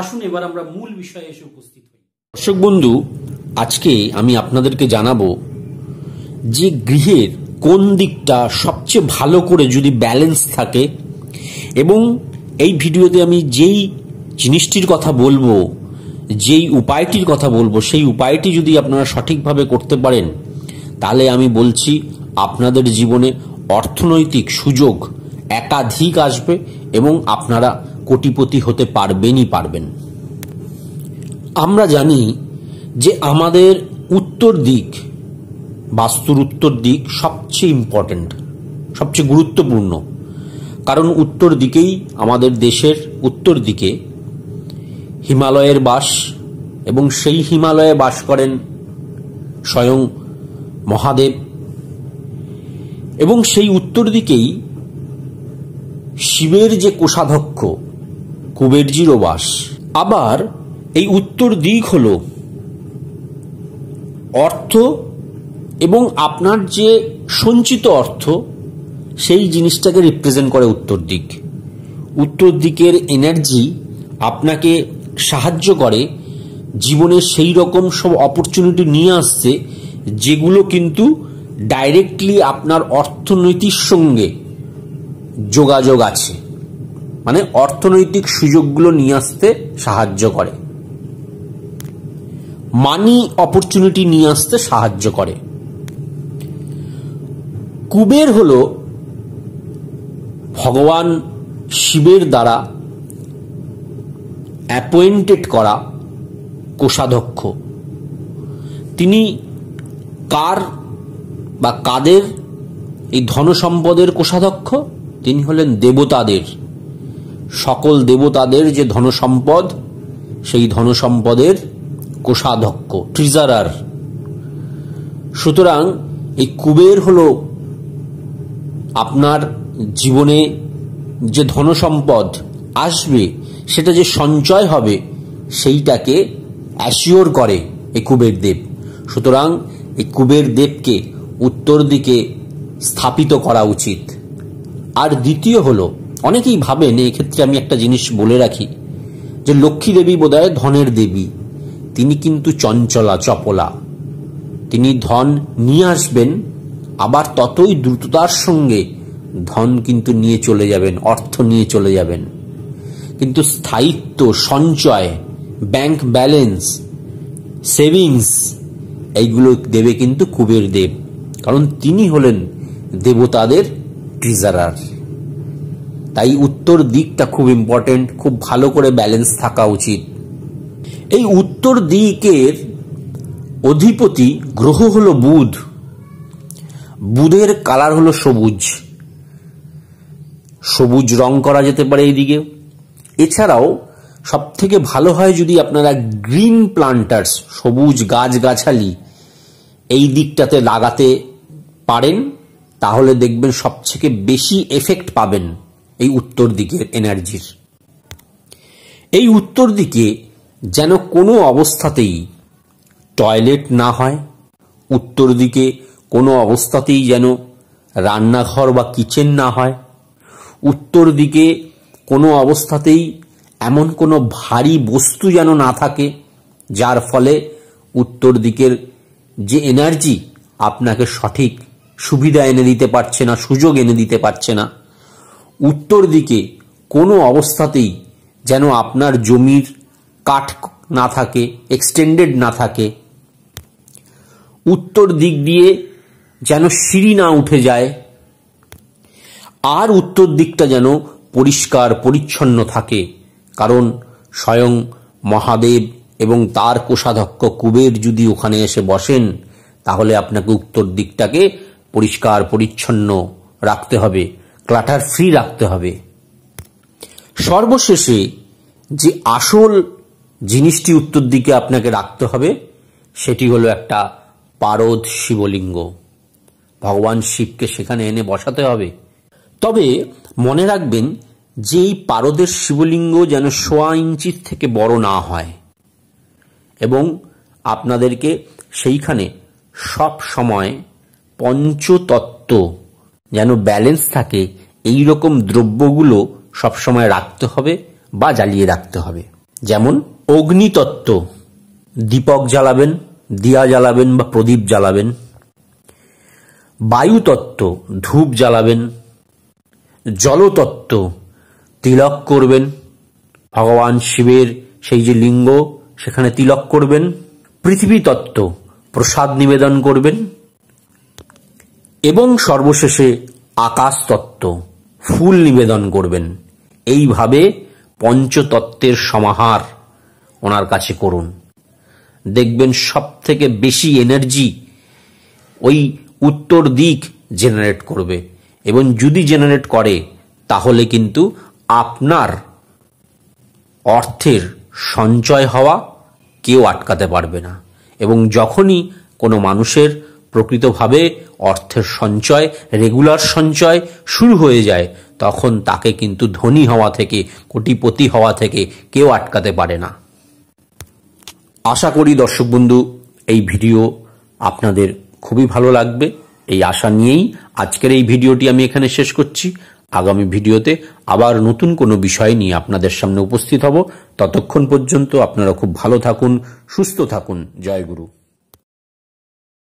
আসুন এবার আমরা মূল বিষয়ে এসে উপস্থিত হই দর্শক বন্ধু আজকে আমি আপনাদেরকে জানাবো যে গৃহের কোন দিকটা সবচেয়ে ভালো করে যদি ব্যালেন্স থাকে এবং এই ভিডিওতে আমি যেই জিনিসটির কথা বলবো যেই উপায়টির কথা বলবো সেই উপায়টি যদি আপনারা সঠিকভাবে করতে পারেন তাহলে আমি বলছি আপনাদের জীবনে অর্থনৈতিক সুযোগ একাধিক আসবে এবং আপনারা কোটিপতি হতে পারবেনই পারবেন আমরা জানি যে আমাদের উত্তর দিক বাস্তুর উত্তর দিক সবচেয়ে ইম্পর্ট্যান্ট সবচেয়ে গুরুত্বপূর্ণ কারণ উত্তর দিকেই আমাদের দেশের উত্তর দিকে হিমালয়ের বাস এবং সেই হিমালয়ে বাস করেন স্বয়ং মহাদেব এবং সেই উত্তর দিকেই শিবের যে কোষাধ্যক্ষ কুবেরজিরও বাস আবার এই উত্তর দিক হল অর্থ এবং আপনার যে সঞ্চিত অর্থ সেই জিনিসটাকে রিপ্রেজেন্ট করে উত্তর দিক উত্তর দিকের এনার্জি আপনাকে সাহায্য করে জীবনে সেই রকম সব অপরচুনিটি নিয়ে আসতে যেগুলো কিন্তু ডাইরেক্টলি আপনার অর্থনীতির সঙ্গে যোগাযোগ আছে মানে অর্থনৈতিক সুযোগগুলো নিয়ে আসতে সাহায্য করে মানি অপরচুনিটি নিয়ে আসতে সাহায্য করে কুবের হল ভগবান শিবের দ্বারা অ্যাপয়েন্টেড করা কোষাধ্যক্ষ তিনি কার বা কাদের এই ধনসম্পদের কোষাধ্যক্ষ তিনি হলেন দেবতাদের সকল দেবতাদের যে ধনসম্পদ সেই ধনসম্পদের কোষাধ্যক্ষ ট্রিজারার সুতরাং এই কুবের হল আপনার জীবনে যে ধনসম্পদ আসবে সেটা যে সঞ্চয় হবে সেইটাকে অ্যাসিওর করে এই কুবের দেব সুতরাং এই কুবের দেবকে উত্তর দিকে স্থাপিত করা উচিত আর দ্বিতীয় হলো অনেকেই ভাবেন এই ক্ষেত্রে আমি একটা জিনিস বলে রাখি যে লক্ষ্মী দেবী বোধহয় ধনের দেবী তিনি কিন্তু চঞ্চলা চপলা তিনি ধন নিয়ে আসবেন আবার ততই দ্রুততার সঙ্গে ধন কিন্তু নিয়ে চলে যাবেন অর্থ নিয়ে চলে যাবেন কিন্তু স্থায়িত্ব সঞ্চয় ব্যাংক ব্যালেন্স সেভিংস এইগুলো দেবে কিন্তু কুবের দেব কারণ তিনি হলেন দেবতাদের ট্রিজারার তাই উত্তর দিকটা খুব ইম্পর্টেন্ট খুব ভালো করে ব্যালেন্স থাকা উচিত এই উত্তর দিকের অধিপতি গ্রহ হল বুধ বুধের কালার হলো সবুজ সবুজ রং করা যেতে পারে এইদিকে এছাড়াও সব থেকে ভালো হয় যদি আপনারা গ্রিন প্লান্টার্স সবুজ গাছগাছালি এই দিকটাতে লাগাতে পারেন তাহলে দেখবেন সবথেকে বেশি এফেক্ট পাবেন এই উত্তর দিকের এনার্জির এই উত্তর দিকে যেন কোনো অবস্থাতেই টয়লেট না হয় উত্তর দিকে কোনো অবস্থাতেই যেন রান্নাঘর বা কিচেন না হয় উত্তর দিকে কোনো অবস্থাতেই এমন কোনো ভারী বস্তু যেন না থাকে যার ফলে উত্তর দিকের যে এনার্জি আপনাকে সঠিক সুবিধা এনে দিতে পারছে না সুযোগ এনে দিতে পারছে না উত্তর দিকে কোনো অবস্থাতেই যেন আপনার জমির কাঠ না থাকে এক্সটেন্ডেড না থাকে উত্তর দিক দিয়ে যেন সিঁড়ি না উঠে যায় আর উত্তর দিকটা যেন পরিষ্কার পরিচ্ছন্ন থাকে কারণ স্বয়ং মহাদেব এবং তার কোষাধ্যক্ষ কুবের যদি ওখানে এসে বসেন তাহলে আপনাকে উত্তর দিকটাকে পরিষ্কার পরিচ্ছন্ন রাখতে হবে ক্লাটার ফ্রি রাখতে হবে সর্বশেষে যে আসল জিনিসটি উত্তর দিকে আপনাকে রাখতে হবে সেটি হল একটা পারদ শিবলিঙ্গ ভগবান শিবকে সেখানে এনে বসাতে হবে তবে মনে রাখবেন যে এই পারদের শিবলিঙ্গ যেন সোয়া ইঞ্চির থেকে বড় না হয় এবং আপনাদেরকে সেইখানে সব সময় পঞ্চতত্ত্ব যেন ব্যালেন্স থাকে এই রকম দ্রব্যগুলো সবসময় রাখতে হবে বা জ্বালিয়ে রাখতে হবে যেমন অগ্নিতত্ত্ব দীপক জ্বালাবেন দিয়া জ্বালাবেন বা প্রদীপ জ্বালাবেন বায়ুতত্ত্ব ধূপ জ্বালাবেন জলতত্ত্ব তিলক করবেন ভগবান শিবের সেই যে লিঙ্গ সেখানে তিলক করবেন পৃথিবী তত্ত্ব প্রসাদ নিবেদন করবেন এবং সর্বশেষে আকাশতত্ত্ব ফুল নিবেদন করবেন এইভাবে পঞ্চতত্ত্বের সমাহার ওনার কাছে করুন দেখবেন সব থেকে বেশি এনার্জি ওই উত্তর দিক জেনারেট করবে এবং যদি জেনারেট করে তাহলে কিন্তু আপনার অর্থের সঞ্চয় হওয়া কেউ আটকাতে পারবে না এবং যখনই কোনো মানুষের প্রকৃতভাবে অর্থের সঞ্চয় রেগুলার সঞ্চয় শুরু হয়ে যায় তখন তাকে কিন্তু ধনী হওয়া থেকে কোটিপতি হওয়া থেকে কেউ আটকাতে পারে না আশা করি দর্শক বন্ধু এই ভিডিও আপনাদের খুবই ভালো লাগবে এই আশা নিয়েই আজকের এই ভিডিওটি আমি এখানে শেষ করছি আগামী ভিডিওতে আবার নতুন কোনো বিষয় নিয়ে আপনাদের সামনে উপস্থিত হব ততক্ষণ পর্যন্ত আপনারা খুব ভালো থাকুন সুস্থ থাকুন জয় গুরু